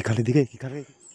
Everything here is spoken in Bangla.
কি খালি দিকে কি খালি